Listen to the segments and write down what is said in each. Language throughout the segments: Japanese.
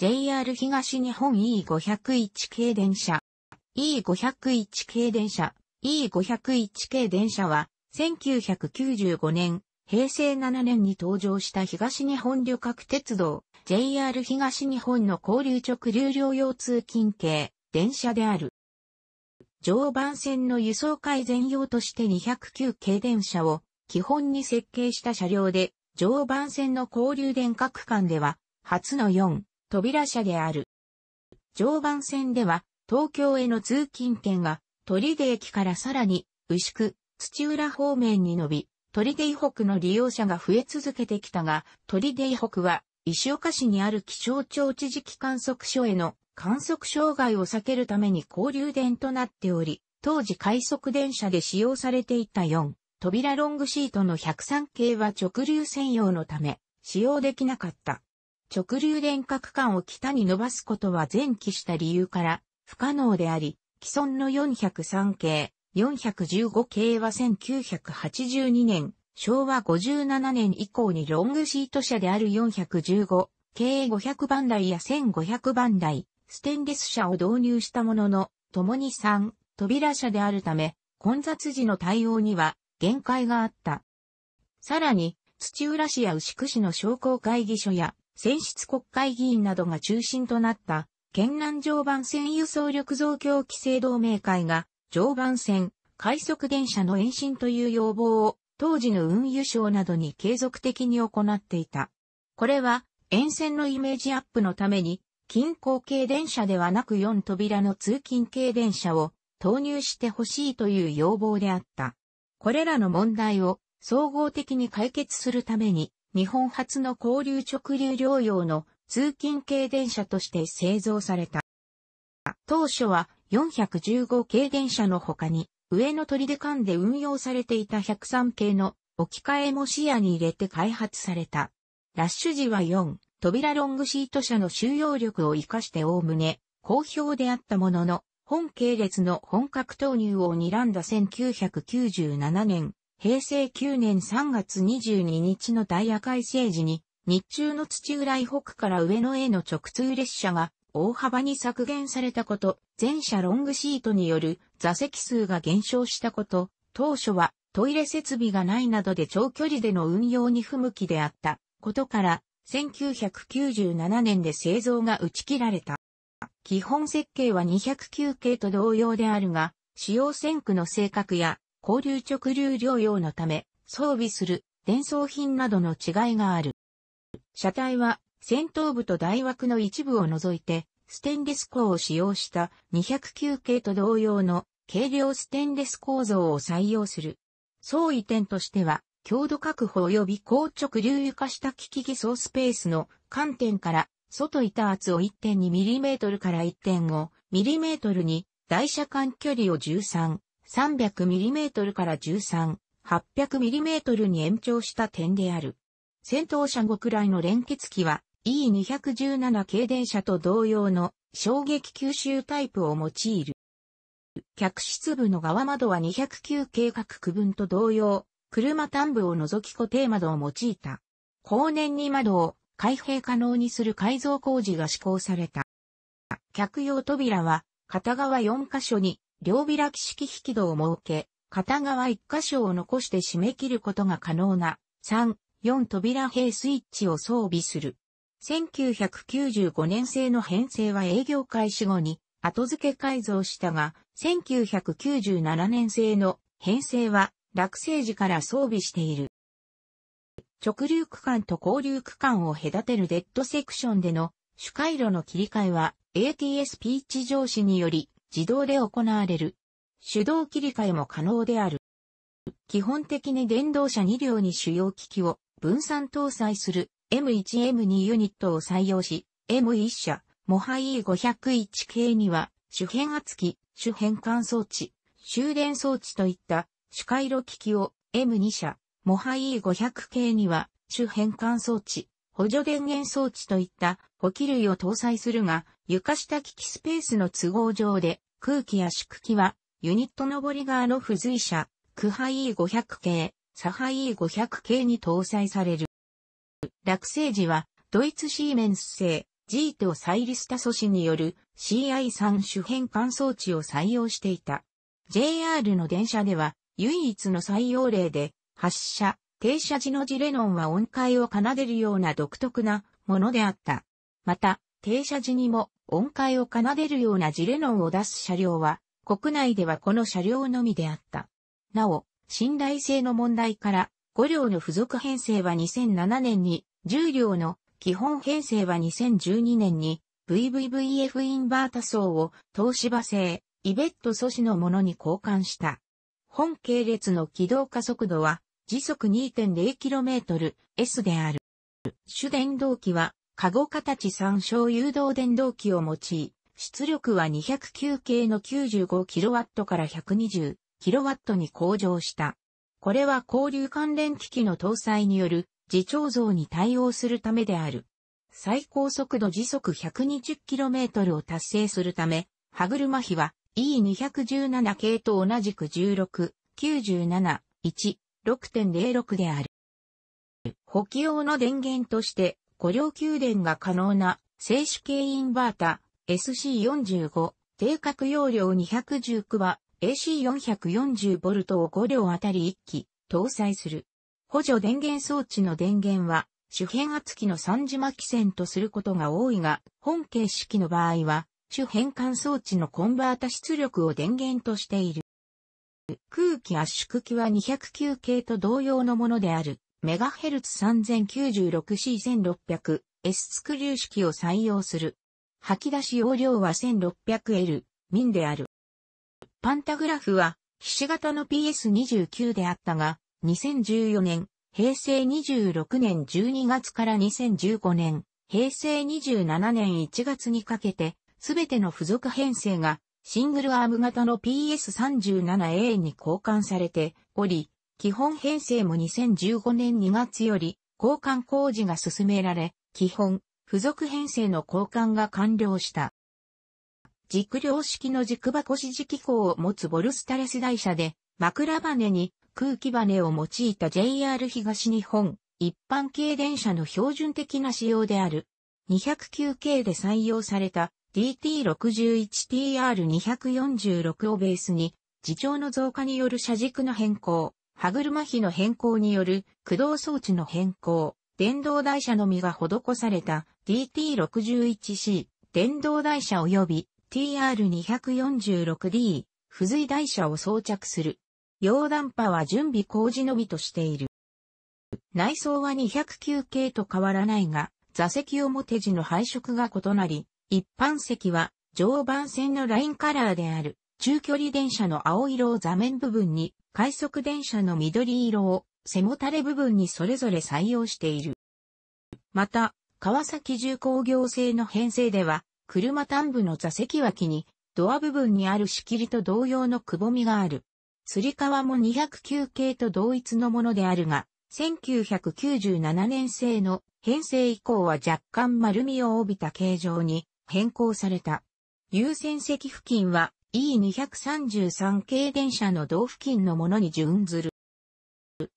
JR 東日本 E501 系電車。E501 系電車。E501 系電車は、1995年、平成7年に登場した東日本旅客鉄道、JR 東日本の交流直流量用通勤系、電車である。常磐線の輸送改善用として209系電車を基本に設計した車両で、常磐線の交流電各間では、初の4、扉車である。常磐線では、東京への通勤券が、鳥出駅からさらに、牛久、土浦方面に伸び、鳥出北の利用者が増え続けてきたが、鳥出北は、石岡市にある気象庁知事機観測所への観測障害を避けるために交流電となっており、当時快速電車で使用されていた4、扉ロングシートの103系は直流専用のため、使用できなかった。直流電角間を北に伸ばすことは前期した理由から不可能であり、既存の403系、415系は1982年、昭和57年以降にロングシート車である415、系500番台や1500番台、ステンレス車を導入したものの、共に3、扉車であるため、混雑時の対応には限界があった。さらに、土浦市や牛久市の商工会議所や選出国会議員などが中心となった、県南常磐線輸送力増強規制同盟会が、常磐線、快速電車の延伸という要望を、当時の運輸省などに継続的に行っていた。これは、沿線のイメージアップのために、近郊系電車ではなく4扉の通勤系電車を投入してほしいという要望であった。これらの問題を総合的に解決するために、日本初の交流直流療養の通勤系電車として製造された。当初は415系電車の他に、上の鳥出間で運用されていた103系の置き換えも視野に入れて開発された。ラッシュ時は4、扉ロングシート車の収容力を活かしておおむね、好評であったものの、本系列の本格投入を睨んだ1997年平成9年3月22日のダイヤ改正時に、日中の土浦井北から上野への直通列車が大幅に削減されたこと、全車ロングシートによる座席数が減少したこと、当初はトイレ設備がないなどで長距離での運用に不向きであったことから、1997年で製造が打ち切られた。基本設計は209系と同様であるが、使用線区の性格や交流直流療養のため、装備する伝送品などの違いがある。車体は先頭部と台枠の一部を除いて、ステンレス鋼を使用した209系と同様の軽量ステンレス構造を採用する。相違点としては、強度確保及び硬直流床下機器偽装スペースの観点から、外板圧を 1.2mm から 1.5mm に、台車間距離を13、300mm から13、800mm に延長した点である。戦闘車5くらいの連結機は E217 系電車と同様の衝撃吸収タイプを用いる。客室部の側窓は209計画区分と同様、車端部を除き固定窓を用いた。後年に窓を開閉可能にする改造工事が施行された。客用扉は片側4箇所に両開き式引き戸を設け、片側一箇所を残して締め切ることが可能な3、4扉閉スイッチを装備する。1995年製の編成は営業開始後に後付け改造したが、1997年製の編成は落成時から装備している。直流区間と交流区間を隔てるデッドセクションでの主回路の切り替えは ATS ピーチ上司により自動で行われる。手動切り替えも可能である。基本的に電動車2両に主要機器を分散搭載する M1M2 ユニットを採用し、M1 車、モハ E501 系には主変圧機、主変換装置、終電装置といった主回路機器を M2 車、モハ E500 系には主変換装置、補助電源装置といった補機類を搭載するが、床下機器スペースの都合上で、空気や縮気は、ユニット上り側の付随車、クハイ E500 系、サハイ E500 系に搭載される。落成時は、ドイツシーメンス製、G とサイリスタ素子による CI3 主変換装置を採用していた。JR の電車では、唯一の採用例で、発車、停車時のジレノンは音階を奏でるような独特なものであった。また、停車時にも音階を奏でるようなジレノンを出す車両は、国内ではこの車両のみであった。なお、信頼性の問題から、5両の付属編成は2007年に、10両の基本編成は2012年に、VVVF インバータ層を東芝製、イベット素子のものに交換した。本系列の軌道加速度は時速 2.0km S である。主電動機はカゴ形参照誘導電動機を用い、出力は209系の 95kW から 120kW に向上した。これは交流関連機器の搭載による自調像に対応するためである。最高速度時速 120km を達成するため、歯車比は E217 系と同じく16、97、1、6.06である。補給用の電源として五両給電が可能な静止系インバータ SC45 定格容量219は AC440V を5両あたり1機搭載する。補助電源装置の電源は主変圧器の三島巻線とすることが多いが、本形式の場合は主変換装置のコンバータ出力を電源としている。空気圧縮機は209系と同様のものである。ヘルツ3 0 9 6 c 1 6 0 0 S スクリュー式を採用する。吐き出し容量は 1600L min である。パンタグラフは、騎士型の PS29 であったが、2014年、平成26年12月から2015年、平成27年1月にかけて、すべての付属編成がシングルアーム型の PS37A に交換されており、基本編成も2015年2月より交換工事が進められ、基本、付属編成の交換が完了した。軸量式の軸箱支持機構を持つボルスタレス台車で、枕バネに空気バネを用いた JR 東日本、一般系電車の標準的な仕様である。209系で採用された DT61TR246 をベースに、自長の増加による車軸の変更、歯車比の変更による駆動装置の変更、電動台車のみが施された DT61C、電動台車及び TR246D、付随台車を装着する。溶断波は準備工事のみとしている。内装は209系と変わらないが、座席表地の配色が異なり、一般席は常磐線のラインカラーである中距離電車の青色を座面部分に快速電車の緑色を背もたれ部分にそれぞれ採用している。また、川崎重工業製の編成では、車端部の座席脇に、ドア部分にある仕切りと同様のくぼみがある。つり革も209系と同一のものであるが、1997年製の編成以降は若干丸みを帯びた形状に変更された。優先席付近は E233 系電車の同付近のものに準ずる。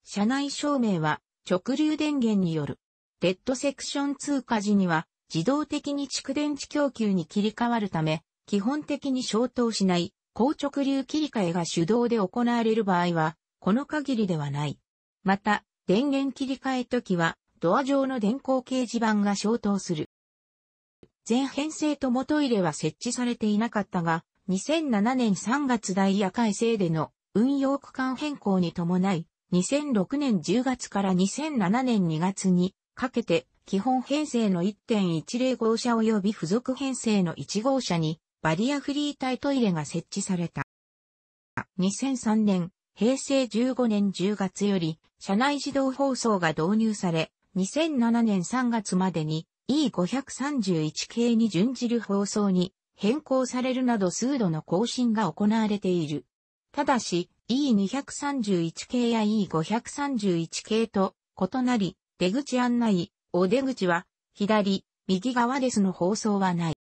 車内照明は直流電源による。レッドセクション通過時には自動的に蓄電池供給に切り替わるため、基本的に消灯しない高直流切り替えが手動で行われる場合は、この限りではない。また、電源切り替え時は、ドア上の電光掲示板が消灯する。全編成ともトイレは設置されていなかったが、2007年3月ダイヤ改正での運用区間変更に伴い、2006年10月から2007年2月にかけて基本編成の1.10号車及び付属編成の1号車にバリアフリーイトイレが設置された。2003年、平成15年10月より車内自動放送が導入され、2007年3月までに E531 系に準じる放送に変更されるなど数度の更新が行われている。ただし、E231 系や E531 系と異なり、出口案内、お出口は、左、右側ですの放送はない。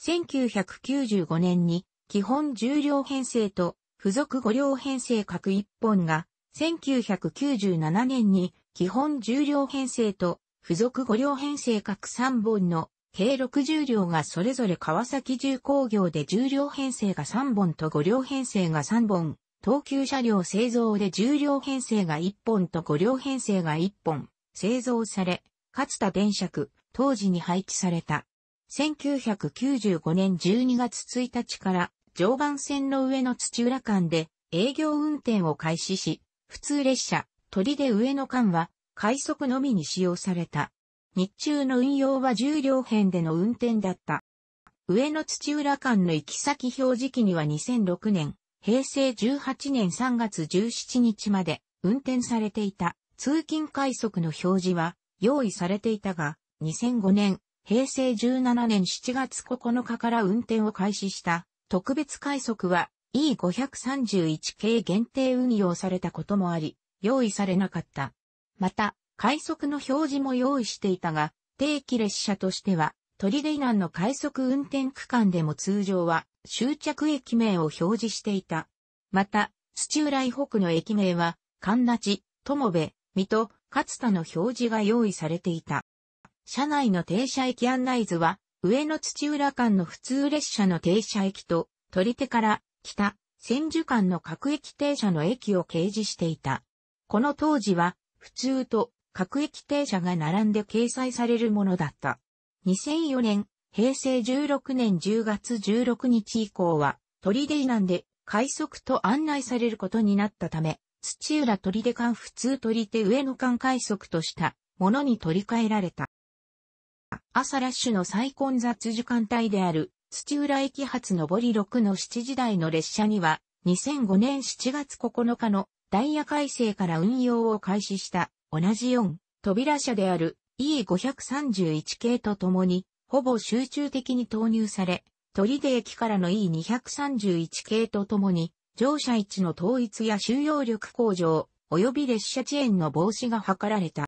1995年に、基本重量編成と、付属5両編成各1本が、1997年に、基本重量編成と、付属5両編成各3本の計60両がそれぞれ川崎重工業で10両編成が3本と5両編成が3本、東急車両製造で10両編成が1本と5両編成が1本、製造され、勝田電車区、当時に配置された。1995年12月1日から常磐線の上の土浦間で営業運転を開始し、普通列車、鳥で上の間は快速のみに使用された。日中の運用は重量編での運転だった。上野土浦間の行き先表示機には2006年、平成18年3月17日まで運転されていた通勤快速の表示は用意されていたが、2005年、平成17年7月9日から運転を開始した特別快速は E531 系限定運用されたこともあり、用意されなかった。また、快速の表示も用意していたが、定期列車としては、取出以南の快速運転区間でも通常は終着駅名を表示していた。また、土浦以北の駅名は、神立、友部、水戸、勝田の表示が用意されていた。車内の停車駅案内図は、上野土浦間の普通列車の停車駅と、取手から北、千住間の各駅停車の駅を掲示していた。この当時は、普通と各駅停車が並んで掲載されるものだった。2004年、平成16年10月16日以降は、鳥出なで、快速と案内されることになったため、土浦鳥出間普通鳥出上野間快速としたものに取り替えられた。朝ラッシュの最混雑時間帯である土浦駅発上り6の7時台の列車には2005年7月9日のダイヤ改正から運用を開始した同じ4扉車である E531 系とともに、ほぼ集中的に投入され、取出駅からの E231 系とともに、乗車位置の統一や収容力向上、及び列車遅延の防止が図られた。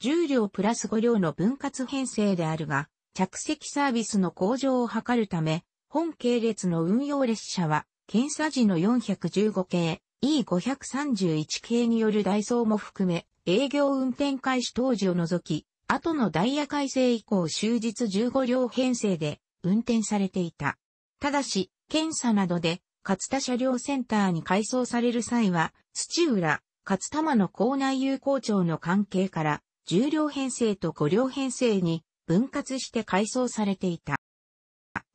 重量プラス5両の分割編成であるが、着席サービスの向上を図るため、本系列の運用列車は、検査時の415系、E531 系によるダイソーも含め、営業運転開始当時を除き、後のダイヤ改正以降終日15両編成で運転されていた。ただし、検査などで、勝田車両センターに改装される際は、土浦、勝玉の校内有効庁の関係から、10両編成と5両編成に分割して改装されていた。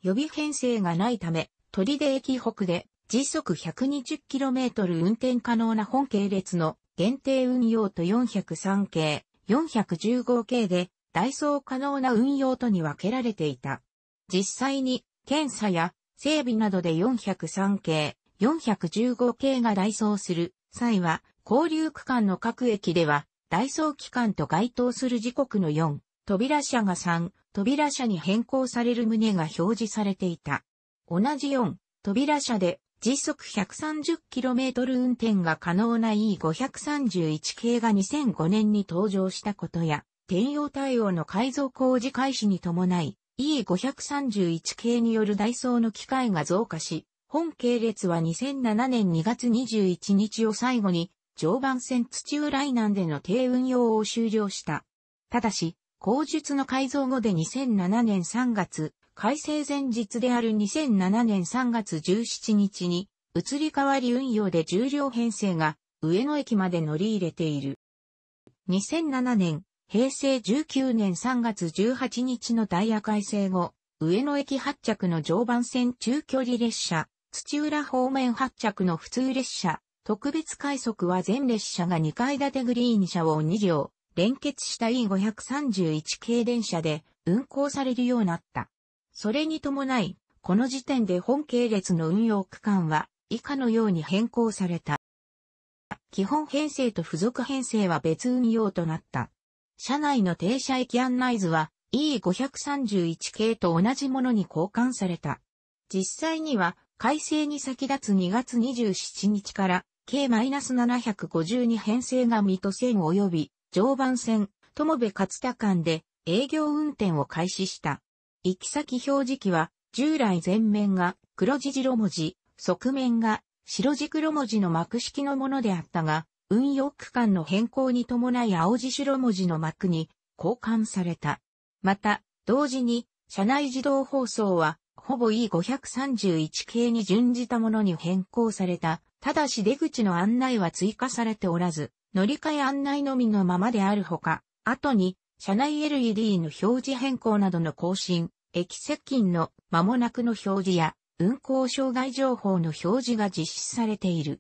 予備編成がないため、鳥出駅北で時速 120km 運転可能な本系列の限定運用と403系、415系で、代ー可能な運用とに分けられていた。実際に、検査や整備などで403系、415系が代ーする際は、交流区間の各駅では、代ー期間と該当する時刻の4、扉車が3、扉車に変更される旨が表示されていた。同じ4、扉車で時速 130km 運転が可能な E531 系が2005年に登場したことや、転用対応の改造工事開始に伴い、E531 系によるダイソーの機械が増加し、本系列は2007年2月21日を最後に、常磐線土浦以南での低運用を終了した。ただし、後述の改造後で2007年3月、改正前日である2007年3月17日に、移り変わり運用で重量編成が上野駅まで乗り入れている。2007年、平成19年3月18日のダイヤ改正後、上野駅発着の常磐線中距離列車、土浦方面発着の普通列車、特別快速は全列車が2階建てグリーン車を2両、連結した E531 系電車で運行されるようになった。それに伴い、この時点で本系列の運用区間は以下のように変更された。基本編成と付属編成は別運用となった。車内の停車駅案内図は E531 系と同じものに交換された。実際には改正に先立つ2月27日から計 -752 編成が水戸線及び常磐線、友部勝田間で営業運転を開始した。行き先表示器は、従来前面が黒字白文字、側面が白字黒文字の幕式のものであったが、運用区間の変更に伴い青字白文字の幕に交換された。また、同時に、車内自動放送は、ほぼ E531 系に準じたものに変更された。ただし出口の案内は追加されておらず、乗り換え案内のみのままであるほか、後に、車内 LED の表示変更などの更新、駅接近の間もなくの表示や、運行障害情報の表示が実施されている。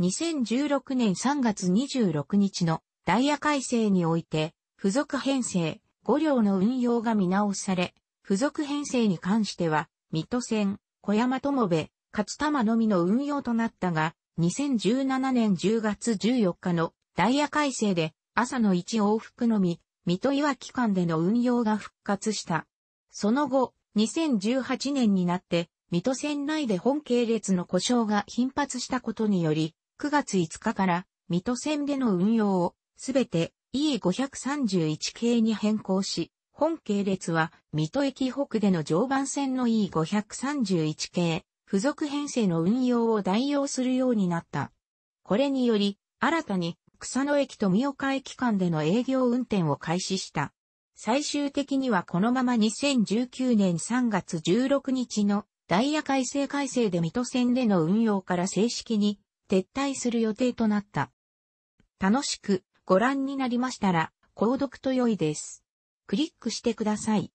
2016年3月26日のダイヤ改正において、付属編成5両の運用が見直され、付属編成に関しては、水戸線、小山友部、勝玉のみの運用となったが、2017年10月14日のダイヤ改正で、朝の1往復のみ、水戸岩機関での運用が復活した。その後、2018年になって、水戸線内で本系列の故障が頻発したことにより、9月5日から水戸線での運用をすべて E531 系に変更し、本系列は水戸駅北での常磐線の E531 系、付属編成の運用を代用するようになった。これにより、新たに草野駅と三岡駅間での営業運転を開始した。最終的にはこのまま2019年3月16日のダイヤ改正改正で水戸線での運用から正式に撤退する予定となった。楽しくご覧になりましたら、購読と良いです。クリックしてください。